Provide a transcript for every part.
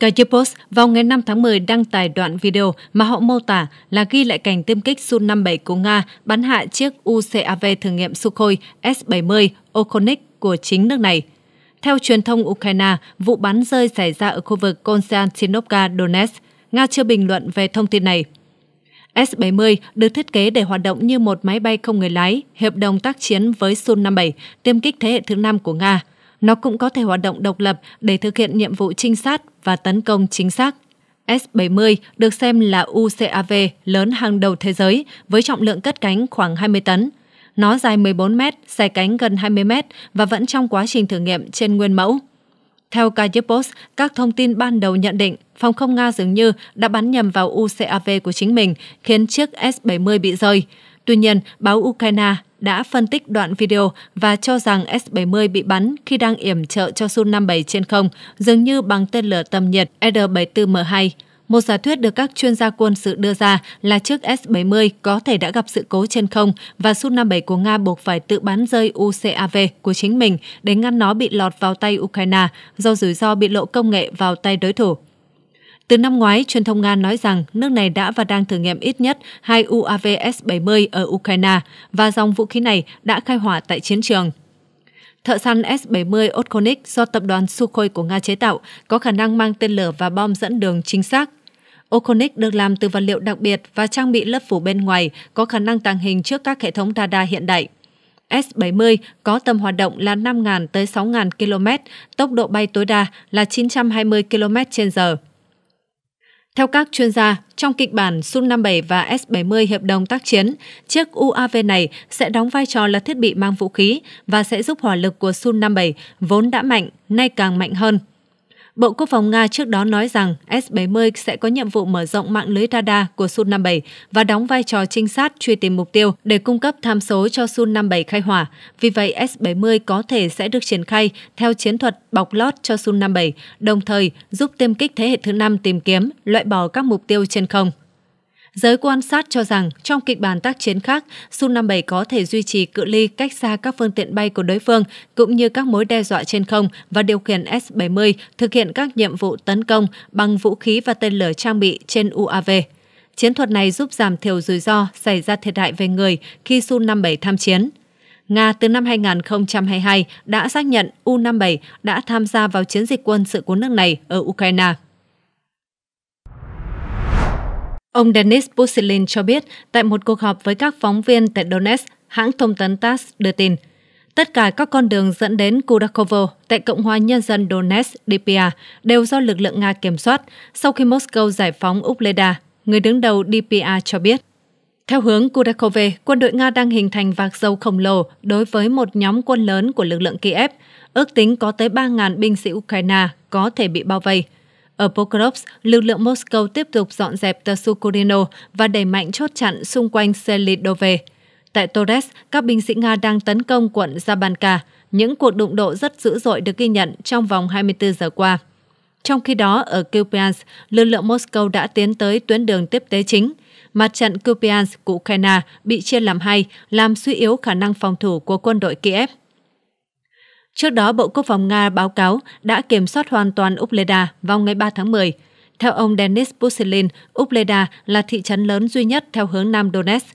Kajip Post vào ngày 5 tháng 10 đăng tải đoạn video mà họ mô tả là ghi lại cảnh tiêm kích Su-57 của Nga bắn hạ chiếc UCAV thử nghiệm Sukhoi S-70 Okonik của chính nước này. Theo truyền thông Ukraine, vụ bắn rơi xảy ra ở khu vực Konstantinovka, Donetsk. Nga chưa bình luận về thông tin này. S-70 được thiết kế để hoạt động như một máy bay không người lái, hiệp đồng tác chiến với Su-57, tiêm kích thế hệ thứ 5 của Nga – nó cũng có thể hoạt động độc lập để thực hiện nhiệm vụ trinh sát và tấn công chính xác. S-70 được xem là UCAV lớn hàng đầu thế giới với trọng lượng cất cánh khoảng 20 tấn. Nó dài 14 mét, xe cánh gần 20 mét và vẫn trong quá trình thử nghiệm trên nguyên mẫu. Theo Kajipos, các thông tin ban đầu nhận định phòng không Nga dường như đã bắn nhầm vào UCAV của chính mình, khiến chiếc S-70 bị rơi. Tuy nhiên, báo Ukraine đã phân tích đoạn video và cho rằng S-70 bị bắn khi đang yểm trợ cho Su-57 trên không, dường như bằng tên lửa tầm nhiệt R-74M2. Một giả thuyết được các chuyên gia quân sự đưa ra là chiếc S-70 có thể đã gặp sự cố trên không và Su-57 của Nga buộc phải tự bắn rơi UCAV của chính mình để ngăn nó bị lọt vào tay Ukraine do rủi ro bị lộ công nghệ vào tay đối thủ. Từ năm ngoái, truyền thông Nga nói rằng nước này đã và đang thử nghiệm ít nhất hai UAV S-70 ở Ukraine và dòng vũ khí này đã khai hỏa tại chiến trường. Thợ săn S-70 Otkhonik do tập đoàn Sukhoi của Nga chế tạo có khả năng mang tên lửa và bom dẫn đường chính xác. Okonik được làm từ vật liệu đặc biệt và trang bị lớp phủ bên ngoài có khả năng tàng hình trước các hệ thống radar hiện đại. S-70 có tầm hoạt động là 5.000 tới 6.000 km, tốc độ bay tối đa là 920 km trên giờ. Theo các chuyên gia, trong kịch bản Su-57 và S-70 hiệp đồng tác chiến, chiếc UAV này sẽ đóng vai trò là thiết bị mang vũ khí và sẽ giúp hỏa lực của Su-57 vốn đã mạnh, nay càng mạnh hơn. Bộ Quốc phòng Nga trước đó nói rằng S-70 sẽ có nhiệm vụ mở rộng mạng lưới radar của Su-57 và đóng vai trò trinh sát truy tìm mục tiêu để cung cấp tham số cho Su-57 khai hỏa. Vì vậy, S-70 có thể sẽ được triển khai theo chiến thuật bọc lót cho Su-57, đồng thời giúp tiêm kích thế hệ thứ 5 tìm kiếm, loại bỏ các mục tiêu trên không. Giới quan sát cho rằng trong kịch bản tác chiến khác, Su-57 có thể duy trì cự ly cách xa các phương tiện bay của đối phương cũng như các mối đe dọa trên không và điều khiển S-70 thực hiện các nhiệm vụ tấn công bằng vũ khí và tên lửa trang bị trên UAV. Chiến thuật này giúp giảm thiểu rủi ro xảy ra thiệt hại về người khi Su-57 tham chiến. Nga từ năm 2022 đã xác nhận U-57 đã tham gia vào chiến dịch quân sự của nước này ở Ukraine. Ông Denis Pusilin cho biết tại một cuộc họp với các phóng viên tại Donetsk, hãng thông tấn TASS đưa tin. Tất cả các con đường dẫn đến Kurakovo tại Cộng hòa Nhân dân Donetsk (DPR) đều do lực lượng Nga kiểm soát sau khi Moscow giải phóng Ubleda, người đứng đầu DPR cho biết. Theo hướng Kurakove, quân đội Nga đang hình thành vạc dầu khổng lồ đối với một nhóm quân lớn của lực lượng Kiev. Ước tính có tới 3.000 binh sĩ Ukraine có thể bị bao vây – ở Pokrovsk, lực lượng Moscow tiếp tục dọn dẹp Tsukurino và đẩy mạnh chốt chặn xung quanh Selidove. Tại Torres, các binh sĩ Nga đang tấn công quận Zabanka. Những cuộc đụng độ rất dữ dội được ghi nhận trong vòng 24 giờ qua. Trong khi đó, ở Kupiansk, lực lượng Moscow đã tiến tới tuyến đường tiếp tế chính. Mặt trận Kupiansk của Ukraine bị chia làm hai, làm suy yếu khả năng phòng thủ của quân đội Kiev. Trước đó, Bộ Quốc phòng Nga báo cáo đã kiểm soát hoàn toàn Upleda vào ngày 3 tháng 10. Theo ông Denis Pusilin, Upleda là thị trấn lớn duy nhất theo hướng Nam Donetsk.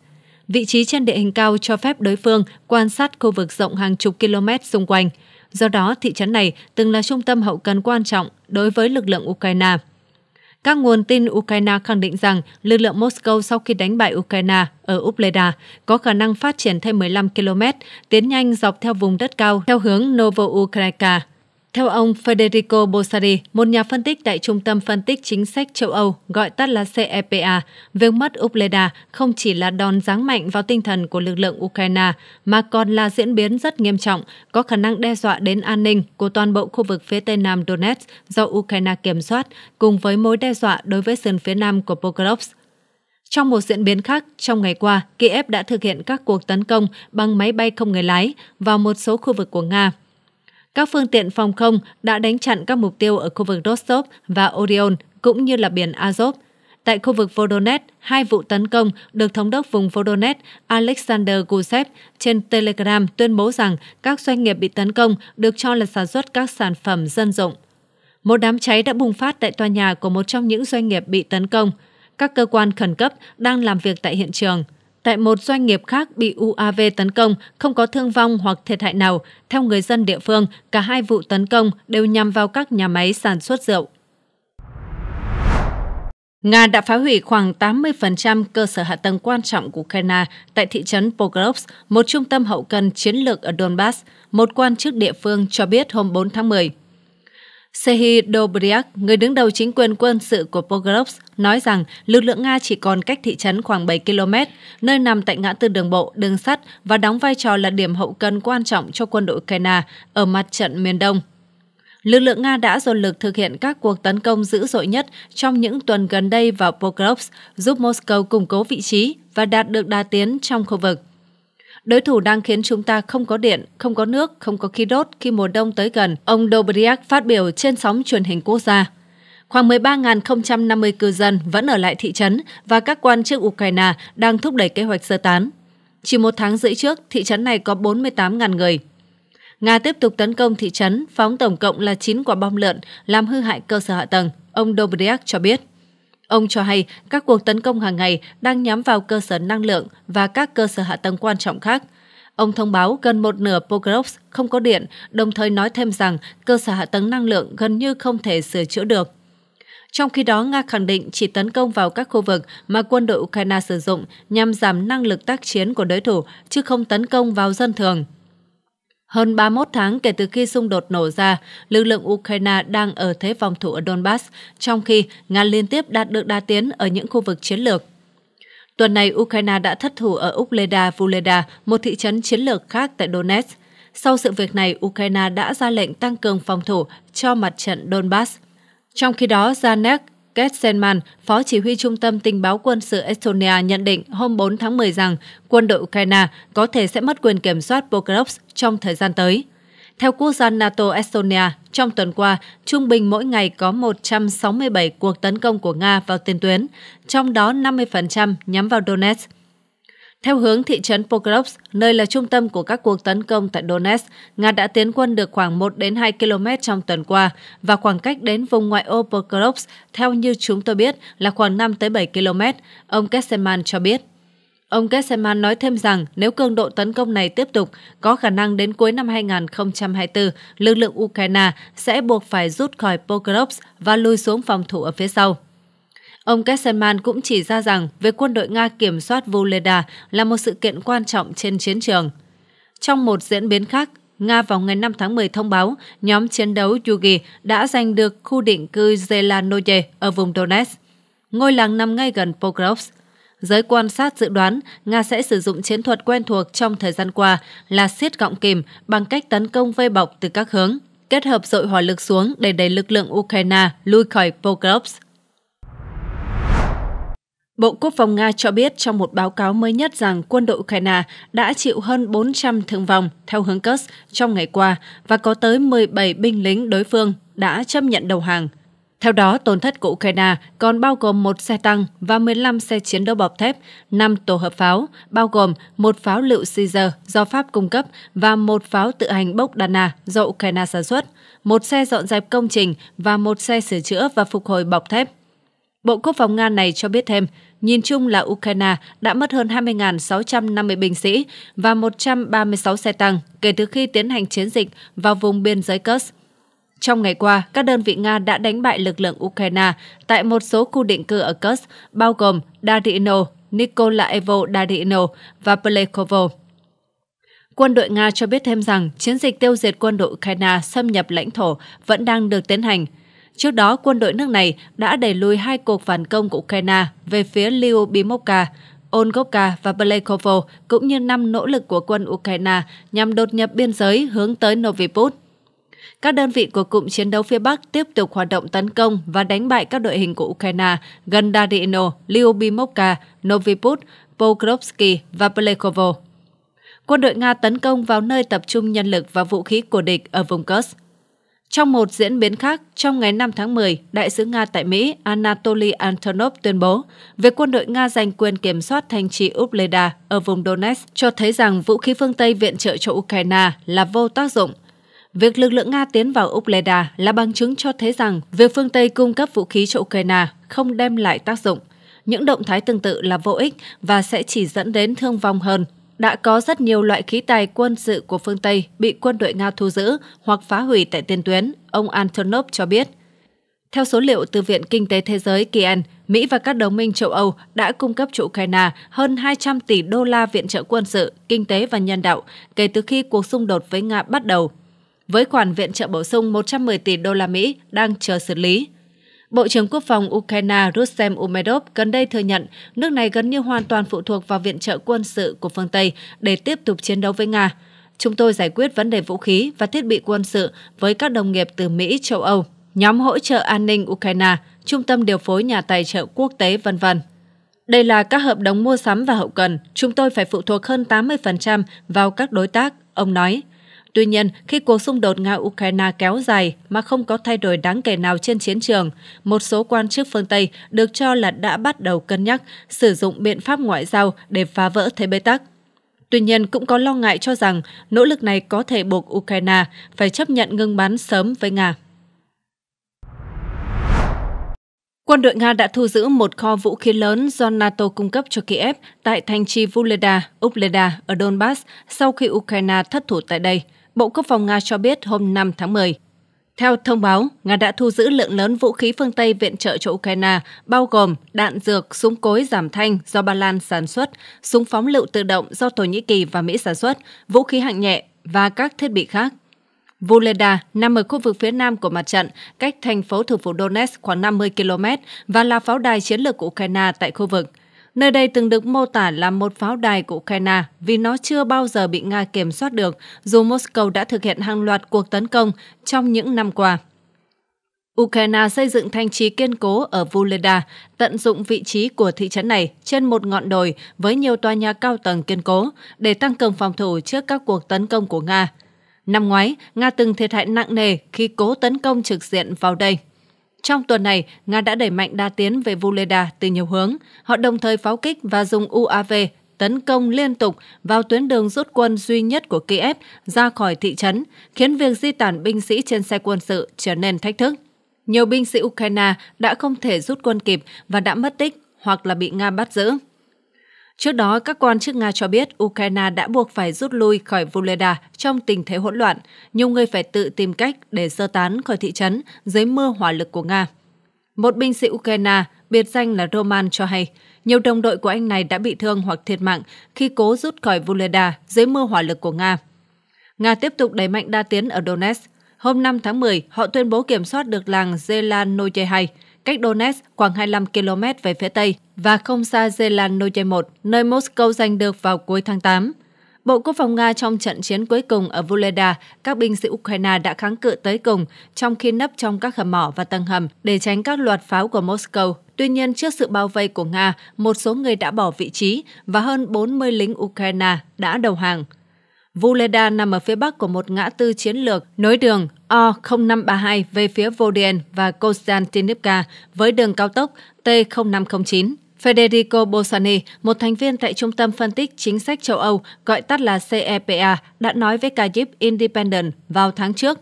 Vị trí trên địa hình cao cho phép đối phương quan sát khu vực rộng hàng chục km xung quanh. Do đó, thị trấn này từng là trung tâm hậu cần quan trọng đối với lực lượng Ukraine. Các nguồn tin Ukraine khẳng định rằng lực lượng Moscow sau khi đánh bại Ukraine ở Ubleda có khả năng phát triển thêm 15 km, tiến nhanh dọc theo vùng đất cao theo hướng Novoukraina theo ông Federico Bosari, một nhà phân tích tại Trung tâm Phân tích Chính sách châu Âu, gọi tắt là CEPA, việc mất Ukleda không chỉ là đòn giáng mạnh vào tinh thần của lực lượng Ukraine, mà còn là diễn biến rất nghiêm trọng, có khả năng đe dọa đến an ninh của toàn bộ khu vực phía tây nam Donetsk do Ukraine kiểm soát, cùng với mối đe dọa đối với sườn phía nam của Pokrovsk. Trong một diễn biến khác, trong ngày qua, Kiev đã thực hiện các cuộc tấn công bằng máy bay không người lái vào một số khu vực của Nga các phương tiện phòng không đã đánh chặn các mục tiêu ở khu vực Rostov và Orion cũng như là biển Azov. Tại khu vực Vodonet, hai vụ tấn công được Thống đốc vùng Vodonet Alexander Gusev trên Telegram tuyên bố rằng các doanh nghiệp bị tấn công được cho là sản xuất các sản phẩm dân dụng. Một đám cháy đã bùng phát tại tòa nhà của một trong những doanh nghiệp bị tấn công. Các cơ quan khẩn cấp đang làm việc tại hiện trường tại một doanh nghiệp khác bị UAV tấn công, không có thương vong hoặc thiệt hại nào. Theo người dân địa phương, cả hai vụ tấn công đều nhằm vào các nhà máy sản xuất rượu. Nga đã phá hủy khoảng 80% cơ sở hạ tầng quan trọng của Ukraine tại thị trấn Pokrovsk, một trung tâm hậu cần chiến lược ở Donbass, một quan chức địa phương cho biết hôm 4 tháng 10. Sehi Dobryak, người đứng đầu chính quyền quân sự của Pokrovsk, nói rằng lực lượng Nga chỉ còn cách thị trấn khoảng 7 km, nơi nằm tại ngã tư đường bộ, đường sắt và đóng vai trò là điểm hậu cần quan trọng cho quân đội Ukraine ở mặt trận miền Đông. Lực lượng Nga đã dồn lực thực hiện các cuộc tấn công dữ dội nhất trong những tuần gần đây vào Pokrovsk, giúp Moscow củng cố vị trí và đạt được đà tiến trong khu vực. Đối thủ đang khiến chúng ta không có điện, không có nước, không có khí đốt khi mùa đông tới gần, ông Dobriak phát biểu trên sóng truyền hình quốc gia. Khoảng 13.050 cư dân vẫn ở lại thị trấn và các quan chức Ukraine đang thúc đẩy kế hoạch sơ tán. Chỉ một tháng rưỡi trước, thị trấn này có 48.000 người. Nga tiếp tục tấn công thị trấn, phóng tổng cộng là 9 quả bom lợn, làm hư hại cơ sở hạ tầng, ông Dobriak cho biết. Ông cho hay các cuộc tấn công hàng ngày đang nhắm vào cơ sở năng lượng và các cơ sở hạ tầng quan trọng khác. Ông thông báo gần một nửa Pokrovsk không có điện, đồng thời nói thêm rằng cơ sở hạ tầng năng lượng gần như không thể sửa chữa được. Trong khi đó, Nga khẳng định chỉ tấn công vào các khu vực mà quân đội Ukraine sử dụng nhằm giảm năng lực tác chiến của đối thủ, chứ không tấn công vào dân thường. Hơn 31 tháng kể từ khi xung đột nổ ra, lực lượng Ukraine đang ở thế phòng thủ ở Donbass, trong khi Nga liên tiếp đạt được đa tiến ở những khu vực chiến lược. Tuần này, Ukraine đã thất thủ ở Ukleda Vuleda, một thị trấn chiến lược khác tại Donetsk. Sau sự việc này, Ukraine đã ra lệnh tăng cường phòng thủ cho mặt trận Donbass. Trong khi đó, Zanek Kate Senman, Phó Chỉ huy Trung tâm Tình báo quân sự Estonia nhận định hôm 4 tháng 10 rằng quân đội Ukraine có thể sẽ mất quyền kiểm soát Pokrovsk trong thời gian tới. Theo quốc gia NATO Estonia, trong tuần qua, trung bình mỗi ngày có 167 cuộc tấn công của Nga vào tiền tuyến, trong đó 50% nhắm vào Donetsk. Theo hướng thị trấn Pokrovsk, nơi là trung tâm của các cuộc tấn công tại Donetsk, Nga đã tiến quân được khoảng 1 đến 2 km trong tuần qua và khoảng cách đến vùng ngoại ô Pokrovsk theo như chúng tôi biết là khoảng 5 tới 7 km, ông Kesselman cho biết. Ông Kesselman nói thêm rằng nếu cường độ tấn công này tiếp tục, có khả năng đến cuối năm 2024, lực lượng Ukraine sẽ buộc phải rút khỏi Pokrovsk và lùi xuống phòng thủ ở phía sau. Ông Kesselman cũng chỉ ra rằng việc quân đội Nga kiểm soát Voleda là một sự kiện quan trọng trên chiến trường. Trong một diễn biến khác, Nga vào ngày 5 tháng 10 thông báo nhóm chiến đấu Yugi đã giành được khu định cư Zelanoye ở vùng Donetsk. Ngôi làng nằm ngay gần Pokrovsk. Giới quan sát dự đoán Nga sẽ sử dụng chiến thuật quen thuộc trong thời gian qua là siết gọng kìm bằng cách tấn công vây bọc từ các hướng, kết hợp dội hỏa lực xuống để đẩy lực lượng Ukraine lui khỏi Pokrovsk. Bộ Quốc phòng Nga cho biết trong một báo cáo mới nhất rằng quân đội Ukraine đã chịu hơn 400 thương vong theo hướng Kursk trong ngày qua và có tới 17 binh lính đối phương đã chấp nhận đầu hàng. Theo đó, tổn thất của Ukraine còn bao gồm một xe tăng và 15 xe chiến đấu bọc thép, 5 tổ hợp pháo, bao gồm một pháo lựu Caesar do Pháp cung cấp và một pháo tự hành Bogdana do Ukraine sản xuất, một xe dọn dẹp công trình và một xe sửa chữa và phục hồi bọc thép. Bộ Quốc phòng Nga này cho biết thêm, nhìn chung là Ukraine đã mất hơn 20.650 binh sĩ và 136 xe tăng kể từ khi tiến hành chiến dịch vào vùng biên giới Kursk. Trong ngày qua, các đơn vị Nga đã đánh bại lực lượng Ukraine tại một số khu định cư ở Kursk, bao gồm Darino, Nikolaevo Darino và Plekovo. Quân đội Nga cho biết thêm rằng chiến dịch tiêu diệt quân đội Ukraine xâm nhập lãnh thổ vẫn đang được tiến hành – Trước đó, quân đội nước này đã đẩy lùi hai cuộc phản công của Ukraine về phía Liubimovka, Olgovka và Belekovo, cũng như năm nỗ lực của quân Ukraine nhằm đột nhập biên giới hướng tới Noviput. Các đơn vị của cụm chiến đấu phía Bắc tiếp tục hoạt động tấn công và đánh bại các đội hình của Ukraine gần Dardino, Liubimovka, Noviput, Pokrovsky và Belekovo. Quân đội Nga tấn công vào nơi tập trung nhân lực và vũ khí của địch ở vùng Kursk. Trong một diễn biến khác, trong ngày 5 tháng 10, Đại sứ Nga tại Mỹ Anatoly Antonov tuyên bố việc quân đội Nga giành quyền kiểm soát thành trì Ubleda ở vùng Donetsk cho thấy rằng vũ khí phương Tây viện trợ cho Ukraine là vô tác dụng. Việc lực lượng Nga tiến vào Ubleda là bằng chứng cho thấy rằng việc phương Tây cung cấp vũ khí cho Ukraine không đem lại tác dụng. Những động thái tương tự là vô ích và sẽ chỉ dẫn đến thương vong hơn đã có rất nhiều loại khí tài quân sự của phương Tây bị quân đội Nga thu giữ hoặc phá hủy tại tiền tuyến, ông Antonov cho biết. Theo số liệu từ Viện Kinh tế Thế giới Kiel, Mỹ và các đồng minh châu Âu đã cung cấp cho Ukraine hơn 200 tỷ đô la viện trợ quân sự, kinh tế và nhân đạo kể từ khi cuộc xung đột với Nga bắt đầu, với khoản viện trợ bổ sung 110 tỷ đô la Mỹ đang chờ xử lý. Bộ trưởng Quốc phòng Ukraine Rustem Umerov gần đây thừa nhận nước này gần như hoàn toàn phụ thuộc vào viện trợ quân sự của phương Tây để tiếp tục chiến đấu với Nga. Chúng tôi giải quyết vấn đề vũ khí và thiết bị quân sự với các đồng nghiệp từ Mỹ, châu Âu, nhóm hỗ trợ an ninh Ukraine, trung tâm điều phối nhà tài trợ quốc tế vân vân. Đây là các hợp đồng mua sắm và hậu cần, chúng tôi phải phụ thuộc hơn 80% vào các đối tác, ông nói. Tuy nhiên, khi cuộc xung đột Nga-Ukraine kéo dài mà không có thay đổi đáng kể nào trên chiến trường, một số quan chức phương Tây được cho là đã bắt đầu cân nhắc sử dụng biện pháp ngoại giao để phá vỡ thế bế tắc. Tuy nhiên, cũng có lo ngại cho rằng nỗ lực này có thể buộc Ukraine phải chấp nhận ngưng bắn sớm với Nga. Quân đội Nga đã thu giữ một kho vũ khí lớn do NATO cung cấp cho Kiev tại thành trì Vuleda, Upleda ở Donbass sau khi Ukraine thất thủ tại đây. Bộ Quốc phòng Nga cho biết hôm 5 tháng 10. Theo thông báo, Nga đã thu giữ lượng lớn vũ khí phương Tây viện trợ cho Ukraine, bao gồm đạn dược, súng cối giảm thanh do Ba Lan sản xuất, súng phóng lựu tự động do Thổ Nhĩ Kỳ và Mỹ sản xuất, vũ khí hạng nhẹ và các thiết bị khác. Vuleda nằm ở khu vực phía nam của mặt trận, cách thành phố thủ phủ Donetsk khoảng 50 km và là pháo đài chiến lược của Ukraine tại khu vực – Nơi đây từng được mô tả là một pháo đài của Ukraine vì nó chưa bao giờ bị Nga kiểm soát được, dù Moscow đã thực hiện hàng loạt cuộc tấn công trong những năm qua. Ukraine xây dựng thành trì kiên cố ở Vuleda, tận dụng vị trí của thị trấn này trên một ngọn đồi với nhiều tòa nhà cao tầng kiên cố để tăng cường phòng thủ trước các cuộc tấn công của Nga. Năm ngoái, Nga từng thiệt hại nặng nề khi cố tấn công trực diện vào đây. Trong tuần này, Nga đã đẩy mạnh đa tiến về Vuleda từ nhiều hướng. Họ đồng thời pháo kích và dùng UAV tấn công liên tục vào tuyến đường rút quân duy nhất của Kiev ra khỏi thị trấn, khiến việc di tản binh sĩ trên xe quân sự trở nên thách thức. Nhiều binh sĩ Ukraine đã không thể rút quân kịp và đã mất tích hoặc là bị Nga bắt giữ. Trước đó, các quan chức Nga cho biết Ukraine đã buộc phải rút lui khỏi Voleda trong tình thế hỗn loạn. Nhiều người phải tự tìm cách để sơ tán khỏi thị trấn dưới mưa hỏa lực của Nga. Một binh sĩ Ukraine, biệt danh là Roman cho hay, nhiều đồng đội của anh này đã bị thương hoặc thiệt mạng khi cố rút khỏi Voleda dưới mưa hỏa lực của Nga. Nga tiếp tục đẩy mạnh đa tiến ở Donetsk. Hôm 5 tháng 10, họ tuyên bố kiểm soát được làng Zelanoye cách Donetsk khoảng 25 km về phía tây và không xa Zelanoye 1, nơi Moscow giành được vào cuối tháng 8. Bộ Quốc phòng Nga trong trận chiến cuối cùng ở Vuleda, các binh sĩ Ukraine đã kháng cự tới cùng, trong khi nấp trong các hầm mỏ và tầng hầm để tránh các loạt pháo của Moscow. Tuy nhiên, trước sự bao vây của Nga, một số người đã bỏ vị trí và hơn 40 lính Ukraine đã đầu hàng. Vuleda nằm ở phía bắc của một ngã tư chiến lược nối đường O0532 về phía Vodien và Konstantinivka với đường cao tốc T0509. Federico Bolsani, một thành viên tại Trung tâm Phân tích Chính sách châu Âu, gọi tắt là CEPA, đã nói với Kyiv Independent vào tháng trước.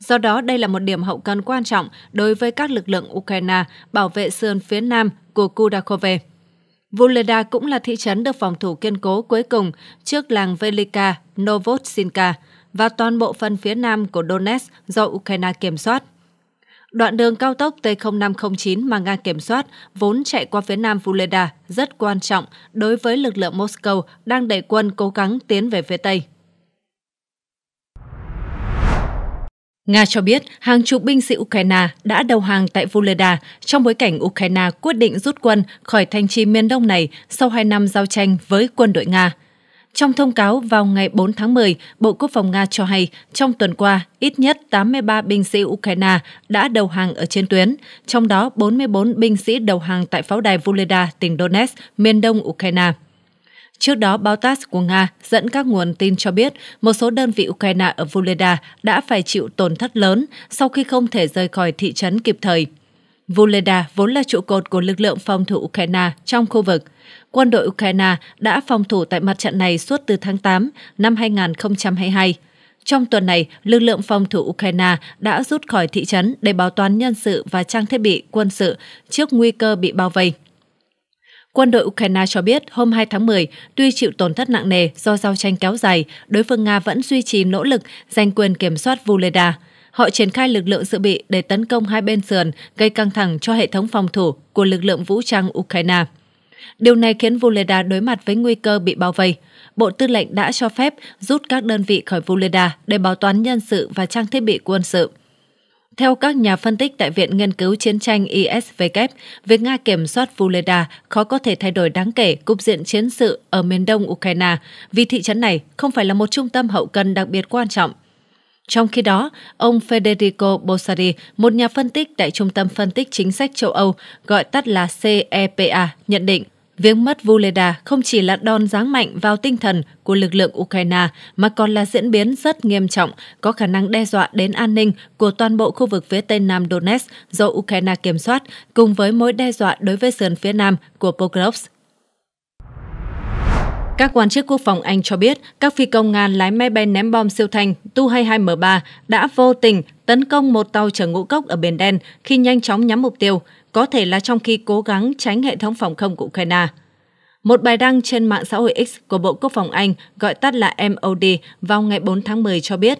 Do đó, đây là một điểm hậu cần quan trọng đối với các lực lượng Ukraine bảo vệ sườn phía nam của Kudakove. Vuleda cũng là thị trấn được phòng thủ kiên cố cuối cùng trước làng Velika Novotsinka, và toàn bộ phần phía nam của Donetsk do Ukraine kiểm soát. Đoạn đường cao tốc T0509 mà Nga kiểm soát vốn chạy qua phía nam Vuleda rất quan trọng đối với lực lượng Moscow đang đẩy quân cố gắng tiến về phía Tây. Nga cho biết hàng chục binh sĩ Ukraine đã đầu hàng tại Voleda trong bối cảnh Ukraine quyết định rút quân khỏi thành trì miền đông này sau 2 năm giao tranh với quân đội Nga. Trong thông cáo vào ngày 4 tháng 10, Bộ Quốc phòng Nga cho hay trong tuần qua, ít nhất 83 binh sĩ Ukraine đã đầu hàng ở trên tuyến, trong đó 44 binh sĩ đầu hàng tại pháo đài Vuleda, tỉnh Donetsk, miền đông Ukraine. Trước đó, báo TASS của Nga dẫn các nguồn tin cho biết một số đơn vị Ukraine ở Vuleda đã phải chịu tổn thất lớn sau khi không thể rời khỏi thị trấn kịp thời. Vuleda vốn là trụ cột của lực lượng phòng thủ Ukraine trong khu vực – quân đội Ukraine đã phòng thủ tại mặt trận này suốt từ tháng 8 năm 2022. Trong tuần này, lực lượng phòng thủ Ukraine đã rút khỏi thị trấn để bảo toàn nhân sự và trang thiết bị quân sự trước nguy cơ bị bao vây. Quân đội Ukraine cho biết hôm 2 tháng 10, tuy chịu tổn thất nặng nề do giao tranh kéo dài, đối phương Nga vẫn duy trì nỗ lực giành quyền kiểm soát Vuleda. Họ triển khai lực lượng dự bị để tấn công hai bên sườn, gây căng thẳng cho hệ thống phòng thủ của lực lượng vũ trang Ukraine. Điều này khiến Vuleda đối mặt với nguy cơ bị bao vây. Bộ Tư lệnh đã cho phép rút các đơn vị khỏi Vuleda để bảo toán nhân sự và trang thiết bị quân sự. Theo các nhà phân tích tại Viện Nghiên cứu Chiến tranh ISW, việc Nga kiểm soát Vuleda khó có thể thay đổi đáng kể cục diện chiến sự ở miền đông Ukraine vì thị trấn này không phải là một trung tâm hậu cần đặc biệt quan trọng. Trong khi đó, ông Federico Bossari, một nhà phân tích tại Trung tâm Phân tích Chính sách châu Âu, gọi tắt là CEPA, nhận định Viếng mất Vuleda không chỉ là đòn giáng mạnh vào tinh thần của lực lượng Ukraine mà còn là diễn biến rất nghiêm trọng, có khả năng đe dọa đến an ninh của toàn bộ khu vực phía tây nam Donetsk do Ukraine kiểm soát, cùng với mối đe dọa đối với sườn phía nam của Pokrovsk. Các quan chức quốc phòng Anh cho biết các phi công Nga lái máy bay ném bom siêu thanh Tu-22M3 đã vô tình tấn công một tàu chở ngũ cốc ở Biển Đen khi nhanh chóng nhắm mục tiêu – có thể là trong khi cố gắng tránh hệ thống phòng không của Ukraine. Một bài đăng trên mạng xã hội X của Bộ Quốc phòng Anh gọi tắt là MOD vào ngày 4 tháng 10 cho biết,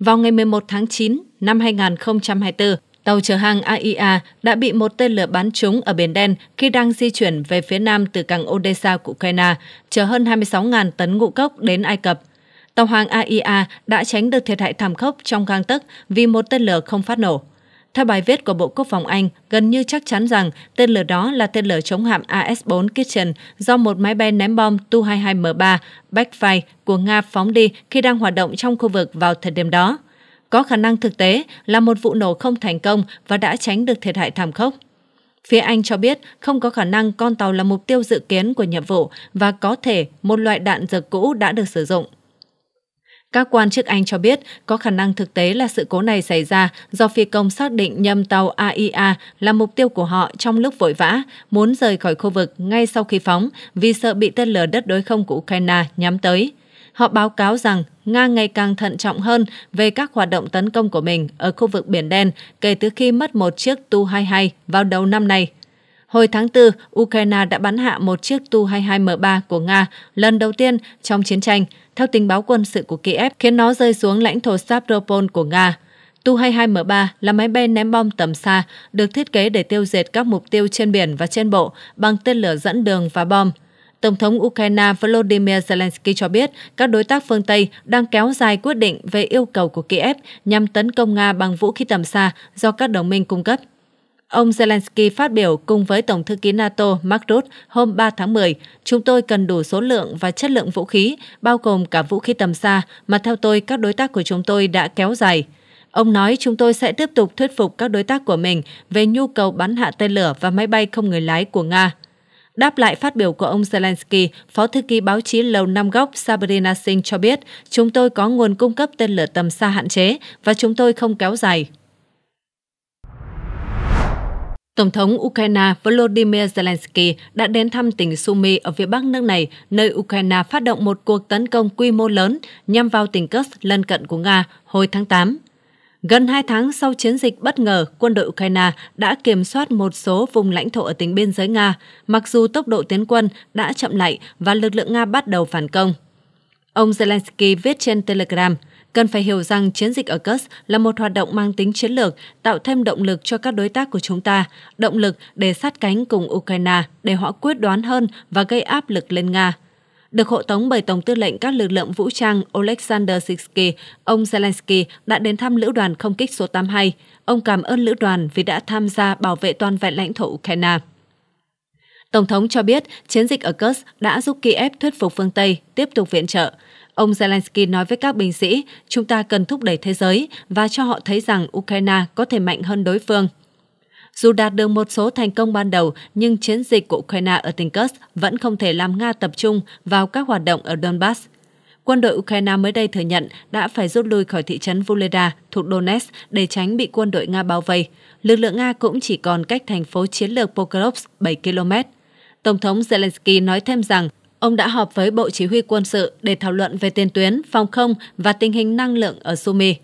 vào ngày 11 tháng 9 năm 2024, tàu chở hàng AIA đã bị một tên lửa bắn trúng ở Biển Đen khi đang di chuyển về phía nam từ cảng Odessa của Ukraine, chở hơn 26.000 tấn ngũ cốc đến Ai Cập. Tàu hàng AIA đã tránh được thiệt hại thảm khốc trong gang tấc vì một tên lửa không phát nổ. Theo bài viết của Bộ Quốc phòng Anh, gần như chắc chắn rằng tên lửa đó là tên lửa chống hạm AS-4 Kitchen do một máy bay ném bom Tu-22M3 Backfire của Nga phóng đi khi đang hoạt động trong khu vực vào thời điểm đó. Có khả năng thực tế là một vụ nổ không thành công và đã tránh được thiệt hại thảm khốc. Phía Anh cho biết không có khả năng con tàu là mục tiêu dự kiến của nhiệm vụ và có thể một loại đạn dược cũ đã được sử dụng. Các quan chức Anh cho biết có khả năng thực tế là sự cố này xảy ra do phi công xác định nhầm tàu AIA là mục tiêu của họ trong lúc vội vã, muốn rời khỏi khu vực ngay sau khi phóng vì sợ bị tên lửa đất đối không của Ukraine nhắm tới. Họ báo cáo rằng Nga ngày càng thận trọng hơn về các hoạt động tấn công của mình ở khu vực Biển Đen kể từ khi mất một chiếc Tu-22 vào đầu năm nay. Hồi tháng 4, Ukraine đã bắn hạ một chiếc Tu-22M3 của Nga lần đầu tiên trong chiến tranh, theo tình báo quân sự của Kiev, khiến nó rơi xuống lãnh thổ Stavropol của Nga. Tu-22M3 là máy bay ném bom tầm xa, được thiết kế để tiêu diệt các mục tiêu trên biển và trên bộ bằng tên lửa dẫn đường và bom. Tổng thống Ukraine Volodymyr Zelensky cho biết các đối tác phương Tây đang kéo dài quyết định về yêu cầu của Kiev nhằm tấn công Nga bằng vũ khí tầm xa do các đồng minh cung cấp. Ông Zelensky phát biểu cùng với Tổng thư ký NATO Mark Rutte hôm 3 tháng 10, chúng tôi cần đủ số lượng và chất lượng vũ khí, bao gồm cả vũ khí tầm xa mà theo tôi các đối tác của chúng tôi đã kéo dài. Ông nói chúng tôi sẽ tiếp tục thuyết phục các đối tác của mình về nhu cầu bắn hạ tên lửa và máy bay không người lái của Nga. Đáp lại phát biểu của ông Zelensky, Phó thư ký báo chí Lầu Năm Góc Sabrina Singh cho biết, chúng tôi có nguồn cung cấp tên lửa tầm xa hạn chế và chúng tôi không kéo dài. Tổng thống Ukraine Volodymyr Zelensky đã đến thăm tỉnh Sumy ở phía bắc nước này, nơi Ukraine phát động một cuộc tấn công quy mô lớn nhằm vào tỉnh Kursk lân cận của Nga hồi tháng 8. Gần hai tháng sau chiến dịch bất ngờ, quân đội Ukraine đã kiểm soát một số vùng lãnh thổ ở tỉnh biên giới Nga, mặc dù tốc độ tiến quân đã chậm lại và lực lượng Nga bắt đầu phản công. Ông Zelensky viết trên Telegram – Cần phải hiểu rằng chiến dịch ở Kursk là một hoạt động mang tính chiến lược, tạo thêm động lực cho các đối tác của chúng ta, động lực để sát cánh cùng Ukraine để họ quyết đoán hơn và gây áp lực lên Nga. Được hộ tống bởi Tổng tư lệnh các lực lượng vũ trang Oleksandr Siksky, ông Zelensky đã đến thăm lữ đoàn không kích số 82. Ông cảm ơn lữ đoàn vì đã tham gia bảo vệ toàn vẹn lãnh thổ Ukraine. Tổng thống cho biết chiến dịch ở Kursk đã giúp Kiev thuyết phục phương Tây tiếp tục viện trợ. Ông Zelensky nói với các binh sĩ, chúng ta cần thúc đẩy thế giới và cho họ thấy rằng Ukraine có thể mạnh hơn đối phương. Dù đạt được một số thành công ban đầu, nhưng chiến dịch của Ukraine ở tỉnh Kursk vẫn không thể làm Nga tập trung vào các hoạt động ở Donbass. Quân đội Ukraine mới đây thừa nhận đã phải rút lui khỏi thị trấn Vuleda thuộc Donetsk để tránh bị quân đội Nga bao vây. Lực lượng Nga cũng chỉ còn cách thành phố chiến lược Pokrovsk 7 km. Tổng thống Zelensky nói thêm rằng ông đã họp với Bộ Chỉ huy quân sự để thảo luận về tiền tuyến, phòng không và tình hình năng lượng ở Sumy.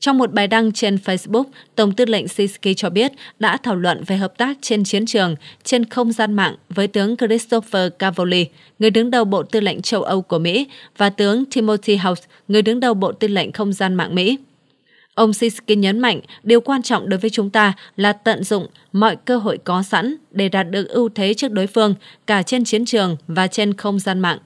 Trong một bài đăng trên Facebook, Tổng tư lệnh Zelensky cho biết đã thảo luận về hợp tác trên chiến trường, trên không gian mạng với tướng Christopher Cavoli, người đứng đầu Bộ Tư lệnh châu Âu của Mỹ, và tướng Timothy House, người đứng đầu Bộ Tư lệnh Không gian mạng Mỹ. Ông Siskin nhấn mạnh điều quan trọng đối với chúng ta là tận dụng mọi cơ hội có sẵn để đạt được ưu thế trước đối phương cả trên chiến trường và trên không gian mạng.